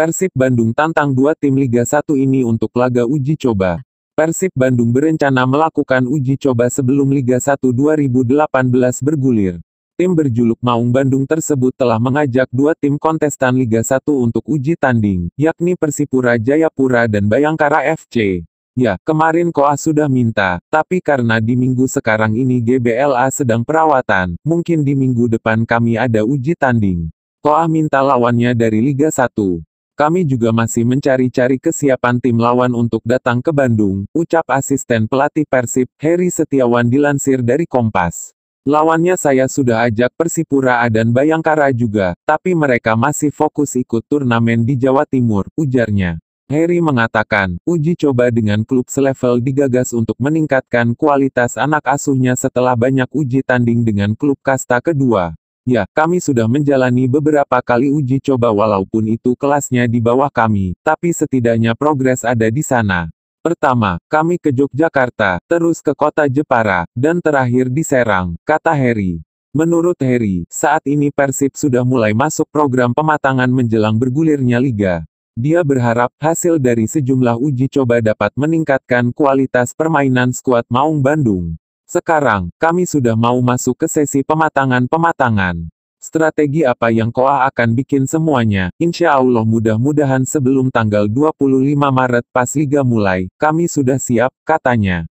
Persib Bandung tantang dua tim Liga 1 ini untuk laga uji coba. Persib Bandung berencana melakukan uji coba sebelum Liga 1 2018 bergulir. Tim berjuluk Maung Bandung tersebut telah mengajak dua tim kontestan Liga 1 untuk uji tanding, yakni Persipura Jayapura dan Bayangkara FC. Ya, kemarin Koa sudah minta, tapi karena di minggu sekarang ini GBLA sedang perawatan, mungkin di minggu depan kami ada uji tanding. Koa minta lawannya dari Liga 1. Kami juga masih mencari-cari kesiapan tim lawan untuk datang ke Bandung, ucap asisten pelatih Persib, Heri Setiawan dilansir dari Kompas. Lawannya saya sudah ajak Persipura dan Bayangkara juga, tapi mereka masih fokus ikut turnamen di Jawa Timur, ujarnya. Heri mengatakan, uji coba dengan klub selevel digagas untuk meningkatkan kualitas anak asuhnya setelah banyak uji tanding dengan klub kasta kedua. Ya, kami sudah menjalani beberapa kali uji coba walaupun itu kelasnya di bawah kami, tapi setidaknya progres ada di sana. Pertama, kami ke Yogyakarta, terus ke kota Jepara, dan terakhir di Serang, kata Heri. Menurut Heri, saat ini Persib sudah mulai masuk program pematangan menjelang bergulirnya liga. Dia berharap hasil dari sejumlah uji coba dapat meningkatkan kualitas permainan skuad Maung Bandung. Sekarang, kami sudah mau masuk ke sesi pematangan-pematangan. Strategi apa yang Koa akan bikin semuanya, insya Allah mudah-mudahan sebelum tanggal 25 Maret pas Liga mulai, kami sudah siap, katanya.